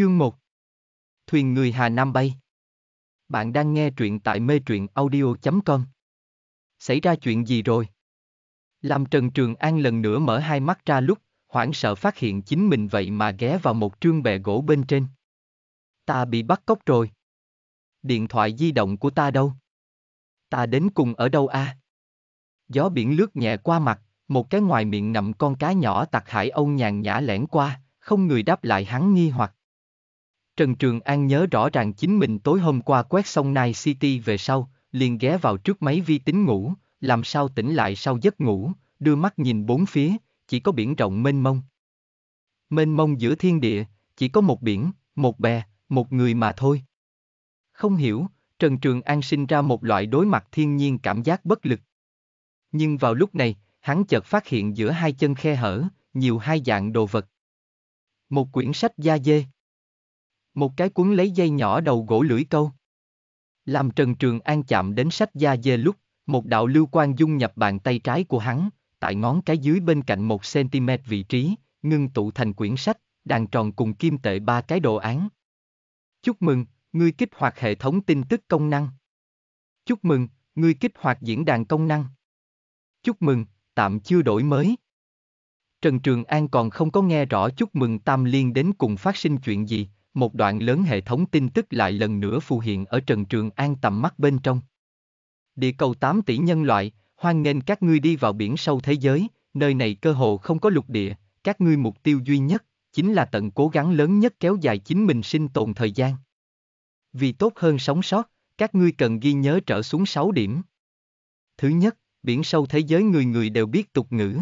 Chương 1 Thuyền người Hà Nam bay Bạn đang nghe truyện tại mê truyện audio.com Xảy ra chuyện gì rồi? Làm Trần Trường An lần nữa mở hai mắt ra lúc, hoảng sợ phát hiện chính mình vậy mà ghé vào một trương bè gỗ bên trên. Ta bị bắt cóc rồi. Điện thoại di động của ta đâu? Ta đến cùng ở đâu a? À? Gió biển lướt nhẹ qua mặt, một cái ngoài miệng nằm con cá nhỏ tặc hải âu nhàn nhã lẻn qua, không người đáp lại hắn nghi hoặc. Trần Trường An nhớ rõ ràng chính mình tối hôm qua quét xong Nile City về sau, liền ghé vào trước máy vi tính ngủ, làm sao tỉnh lại sau giấc ngủ, đưa mắt nhìn bốn phía, chỉ có biển rộng mênh mông. Mênh mông giữa thiên địa, chỉ có một biển, một bè, một người mà thôi. Không hiểu, Trần Trường An sinh ra một loại đối mặt thiên nhiên cảm giác bất lực. Nhưng vào lúc này, hắn chợt phát hiện giữa hai chân khe hở, nhiều hai dạng đồ vật. Một quyển sách da dê. Một cái cuốn lấy dây nhỏ đầu gỗ lưỡi câu. Làm Trần Trường An chạm đến sách da dê lúc, một đạo lưu quan dung nhập bàn tay trái của hắn, tại ngón cái dưới bên cạnh một cm vị trí, ngưng tụ thành quyển sách, đàn tròn cùng kim tệ ba cái đồ án. Chúc mừng, ngươi kích hoạt hệ thống tin tức công năng. Chúc mừng, ngươi kích hoạt diễn đàn công năng. Chúc mừng, tạm chưa đổi mới. Trần Trường An còn không có nghe rõ chúc mừng Tam Liên đến cùng phát sinh chuyện gì, một đoạn lớn hệ thống tin tức lại lần nữa phù hiện ở Trần Trường An tầm mắt bên trong. Địa cầu 8 tỷ nhân loại, hoan nghênh các ngươi đi vào biển sâu thế giới, nơi này cơ hồ không có lục địa, các ngươi mục tiêu duy nhất, chính là tận cố gắng lớn nhất kéo dài chính mình sinh tồn thời gian. Vì tốt hơn sống sót, các ngươi cần ghi nhớ trở xuống 6 điểm. Thứ nhất, biển sâu thế giới người người đều biết tục ngữ.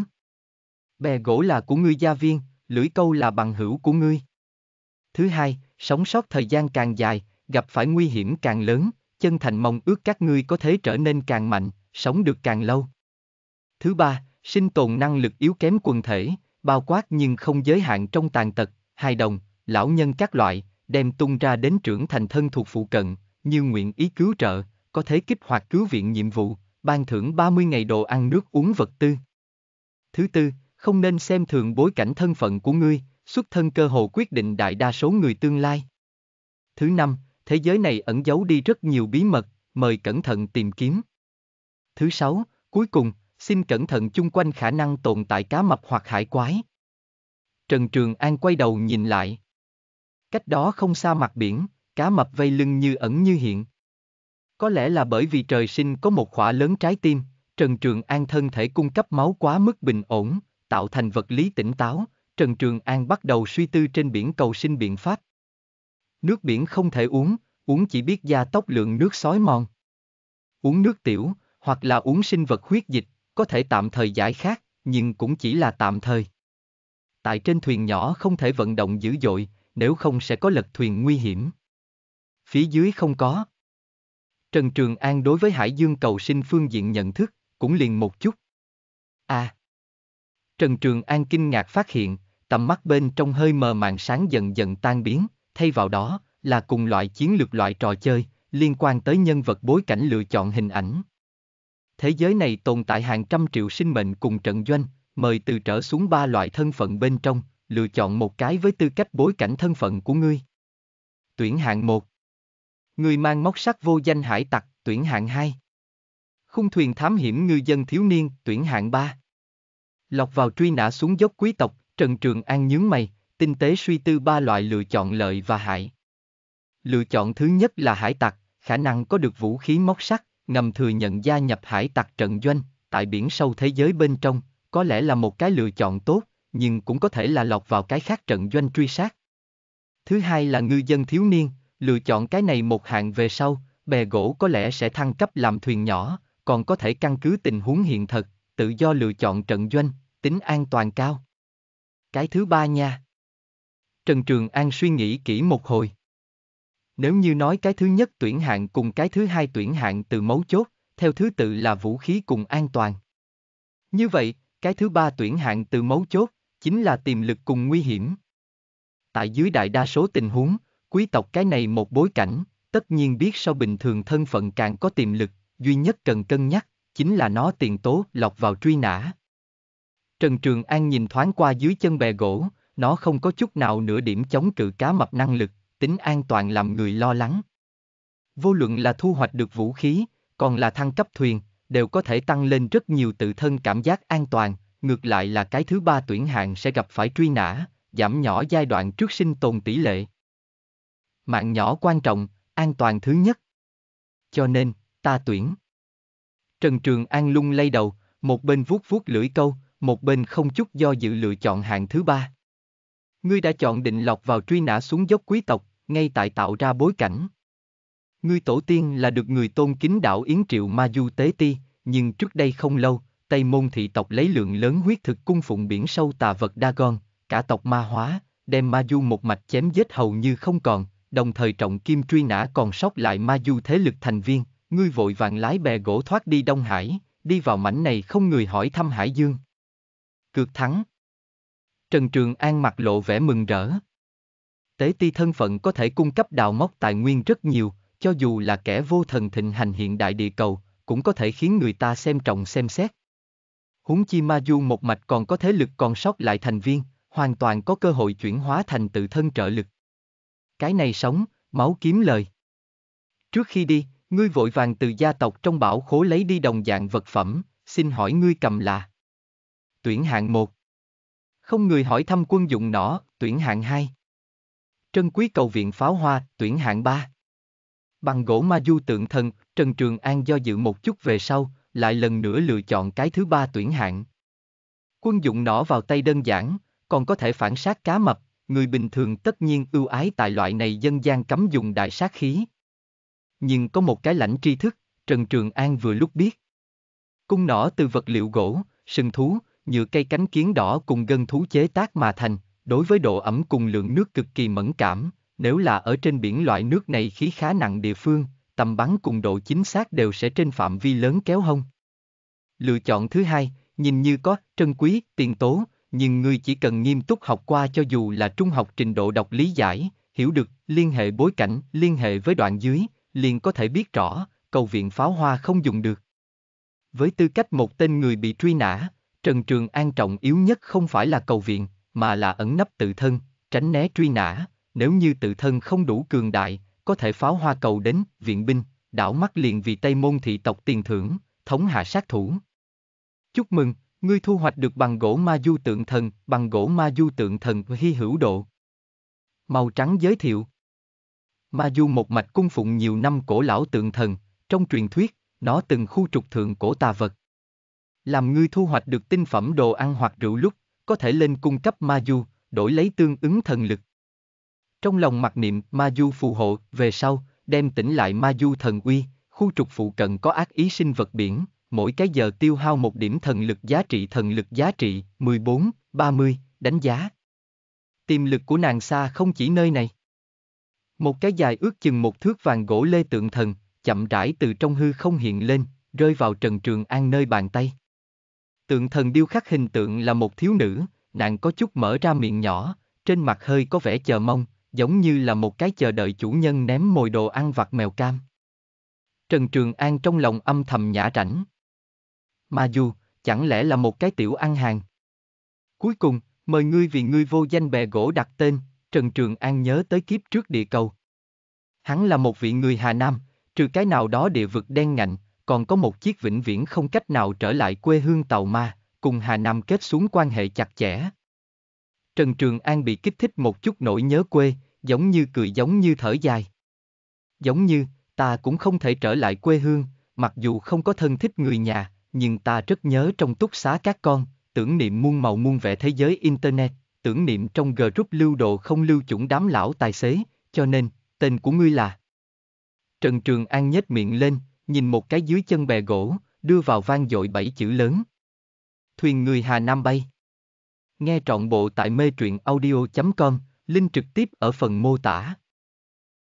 Bè gỗ là của ngươi gia viên, lưỡi câu là bằng hữu của ngươi. Thứ hai, sống sót thời gian càng dài, gặp phải nguy hiểm càng lớn, chân thành mong ước các ngươi có thể trở nên càng mạnh, sống được càng lâu. Thứ ba, sinh tồn năng lực yếu kém quần thể, bao quát nhưng không giới hạn trong tàn tật, hài đồng, lão nhân các loại, đem tung ra đến trưởng thành thân thuộc phụ cận, như nguyện ý cứu trợ, có thể kích hoạt cứu viện nhiệm vụ, ban thưởng 30 ngày đồ ăn nước uống vật tư. Thứ tư, không nên xem thường bối cảnh thân phận của ngươi, Xuất thân cơ hồ quyết định đại đa số người tương lai. Thứ năm, thế giới này ẩn giấu đi rất nhiều bí mật, mời cẩn thận tìm kiếm. Thứ sáu, cuối cùng, xin cẩn thận chung quanh khả năng tồn tại cá mập hoặc hải quái. Trần Trường An quay đầu nhìn lại. Cách đó không xa mặt biển, cá mập vây lưng như ẩn như hiện. Có lẽ là bởi vì trời sinh có một khỏa lớn trái tim, Trần Trường An thân thể cung cấp máu quá mức bình ổn, tạo thành vật lý tỉnh táo, Trần Trường An bắt đầu suy tư trên biển cầu sinh biện pháp. Nước biển không thể uống, uống chỉ biết gia tốc lượng nước sói mòn. Uống nước tiểu, hoặc là uống sinh vật huyết dịch, có thể tạm thời giải khát, nhưng cũng chỉ là tạm thời. Tại trên thuyền nhỏ không thể vận động dữ dội, nếu không sẽ có lật thuyền nguy hiểm. Phía dưới không có. Trần Trường An đối với Hải Dương cầu sinh phương diện nhận thức, cũng liền một chút. À! Trần Trường An kinh ngạc phát hiện, tầm mắt bên trong hơi mờ màng sáng dần dần tan biến, thay vào đó là cùng loại chiến lược loại trò chơi, liên quan tới nhân vật bối cảnh lựa chọn hình ảnh. Thế giới này tồn tại hàng trăm triệu sinh mệnh cùng trận doanh, mời từ trở xuống ba loại thân phận bên trong, lựa chọn một cái với tư cách bối cảnh thân phận của ngươi. Tuyển hạng 1 Người mang móc sắc vô danh hải tặc, tuyển hạng 2 Khung thuyền thám hiểm ngư dân thiếu niên, tuyển hạng 3 Lọc vào truy nã xuống dốc quý tộc, Trần Trường An nhướng mày, tinh tế suy tư ba loại lựa chọn lợi và hại. Lựa chọn thứ nhất là hải tặc, khả năng có được vũ khí móc sắt, ngầm thừa nhận gia nhập hải tặc trận doanh, tại biển sâu thế giới bên trong, có lẽ là một cái lựa chọn tốt, nhưng cũng có thể là lọt vào cái khác trận doanh truy sát. Thứ hai là ngư dân thiếu niên, lựa chọn cái này một hạng về sau, bè gỗ có lẽ sẽ thăng cấp làm thuyền nhỏ, còn có thể căn cứ tình huống hiện thực, tự do lựa chọn trận doanh, tính an toàn cao cái thứ ba nha. Trần Trường An suy nghĩ kỹ một hồi. Nếu như nói cái thứ nhất tuyển hạng cùng cái thứ hai tuyển hạng từ mấu chốt, theo thứ tự là vũ khí cùng an toàn. Như vậy, cái thứ ba tuyển hạng từ mấu chốt, chính là tiềm lực cùng nguy hiểm. Tại dưới đại đa số tình huống, quý tộc cái này một bối cảnh, tất nhiên biết sau bình thường thân phận càng có tiềm lực, duy nhất cần cân nhắc, chính là nó tiền tố lọc vào truy nã, Trần Trường An nhìn thoáng qua dưới chân bè gỗ, nó không có chút nào nửa điểm chống cự cá mập năng lực, tính an toàn làm người lo lắng. Vô luận là thu hoạch được vũ khí, còn là thăng cấp thuyền, đều có thể tăng lên rất nhiều tự thân cảm giác an toàn, ngược lại là cái thứ ba tuyển hạng sẽ gặp phải truy nã, giảm nhỏ giai đoạn trước sinh tồn tỷ lệ. Mạng nhỏ quan trọng, an toàn thứ nhất. Cho nên, ta tuyển. Trần Trường An lung lay đầu, một bên vuốt vuốt lưỡi câu, một bên không chút do dự lựa chọn hạng thứ ba. Ngươi đã chọn định lọc vào truy nã xuống dốc quý tộc, ngay tại tạo ra bối cảnh. Ngươi tổ tiên là được người tôn kính đạo Yến Triệu Ma Du Tế Ti, nhưng trước đây không lâu, Tây Môn thị tộc lấy lượng lớn huyết thực cung phụng biển sâu tà vật Dagon, cả tộc ma hóa, đem Ma Du một mạch chém giết hầu như không còn, đồng thời trọng kim truy nã còn sót lại Ma Du thế lực thành viên, ngươi vội vàng lái bè gỗ thoát đi Đông Hải, đi vào mảnh này không người hỏi thăm Hải Dương. Cược thắng. Trần Trường An mặt lộ vẻ mừng rỡ. Tế ti thân phận có thể cung cấp đào móc tài nguyên rất nhiều, cho dù là kẻ vô thần thịnh hành hiện đại địa cầu, cũng có thể khiến người ta xem trọng xem xét. Huống chi Ma Du một mạch còn có thế lực còn sót lại thành viên, hoàn toàn có cơ hội chuyển hóa thành tự thân trợ lực. Cái này sống, máu kiếm lời. Trước khi đi, ngươi vội vàng từ gia tộc trong bảo khố lấy đi đồng dạng vật phẩm, xin hỏi ngươi cầm là tuyển hạng 1. Không người hỏi thăm quân dụng nỏ, tuyển hạng 2. Trân quý cầu viện pháo hoa, tuyển hạng 3. Bằng gỗ ma du tượng thần, Trần Trường An do dự một chút về sau, lại lần nữa lựa chọn cái thứ ba tuyển hạng. Quân dụng nỏ vào tay đơn giản, còn có thể phản sát cá mập, người bình thường tất nhiên ưu ái tại loại này dân gian cấm dùng đại sát khí. Nhưng có một cái lãnh tri thức, Trần Trường An vừa lúc biết. Cung nỏ từ vật liệu gỗ, sừng thú, nhựa cây cánh kiến đỏ cùng gân thú chế tác mà thành, đối với độ ẩm cùng lượng nước cực kỳ mẫn cảm, nếu là ở trên biển loại nước này khí khá nặng địa phương, tầm bắn cùng độ chính xác đều sẽ trên phạm vi lớn kéo hông. Lựa chọn thứ hai, nhìn như có trân quý, tiền tố, nhưng người chỉ cần nghiêm túc học qua cho dù là trung học trình độ đọc lý giải, hiểu được, liên hệ bối cảnh, liên hệ với đoạn dưới, liền có thể biết rõ, cầu viện pháo hoa không dùng được. Với tư cách một tên người bị truy nã, Trần Trường An trọng yếu nhất không phải là cầu viện, mà là ẩn nấp tự thân, tránh né truy nã, nếu như tự thân không đủ cường đại, có thể pháo hoa cầu đến, viện binh, đảo mắt liền vì Tây Môn thị tộc tiền thưởng, thống hạ sát thủ. Chúc mừng, ngươi thu hoạch được bằng gỗ ma du tượng thần, bằng gỗ ma du tượng thần hy hữu độ. Màu trắng giới thiệu. Ma du một mạch cung phụng nhiều năm cổ lão tượng thần, trong truyền thuyết, nó từng khu trục thượng cổ tà vật, làm ngươi thu hoạch được tinh phẩm đồ ăn hoặc rượu lúc, có thể lên cung cấp ma du, đổi lấy tương ứng thần lực. Trong lòng mặc niệm ma du phù hộ, về sau, đem tỉnh lại ma du thần uy, khu trục phụ cận có ác ý sinh vật biển, mỗi cái giờ tiêu hao một điểm thần lực giá trị thần lực giá trị 14, 30, đánh giá. Tiềm lực của nàng xa không chỉ nơi này. Một cái dài ước chừng một thước vàng gỗ lê tượng thần, chậm rãi từ trong hư không hiện lên, rơi vào Trần Trường An nơi bàn tay. Tượng thần điêu khắc hình tượng là một thiếu nữ, nàng có chút mở ra miệng nhỏ, trên mặt hơi có vẻ chờ mong, giống như là một cái chờ đợi chủ nhân ném mồi đồ ăn vặt mèo cam. Trần Trường An trong lòng âm thầm nhã rảnh. Ma Du, chẳng lẽ là một cái tiểu ăn hàng? Cuối cùng, mời ngươi vì ngươi vô danh bè gỗ đặt tên, Trần Trường An nhớ tới kiếp trước địa cầu. Hắn là một vị người Hà Nam, trừ cái nào đó địa vực đen ngạnh, còn có một chiếc vĩnh viễn không cách nào trở lại quê hương tàu ma, cùng Hà Nam kết xuống quan hệ chặt chẽ. Trần Trường An bị kích thích một chút nỗi nhớ quê, giống như cười giống như thở dài. Giống như, ta cũng không thể trở lại quê hương, mặc dù không có thân thích người nhà, nhưng ta rất nhớ trong túc xá các con, tưởng niệm muôn màu muôn vẻ thế giới Internet, tưởng niệm trong group lưu đồ không lưu chủng đám lão tài xế, cho nên, tên của ngươi là... Trần Trường An nhếch miệng lên, nhìn một cái dưới chân bè gỗ, đưa vào vang dội bảy chữ lớn. Thuyền người Hà Nam bay. Nghe trọn bộ tại mê truyện audio.com, link trực tiếp ở phần mô tả.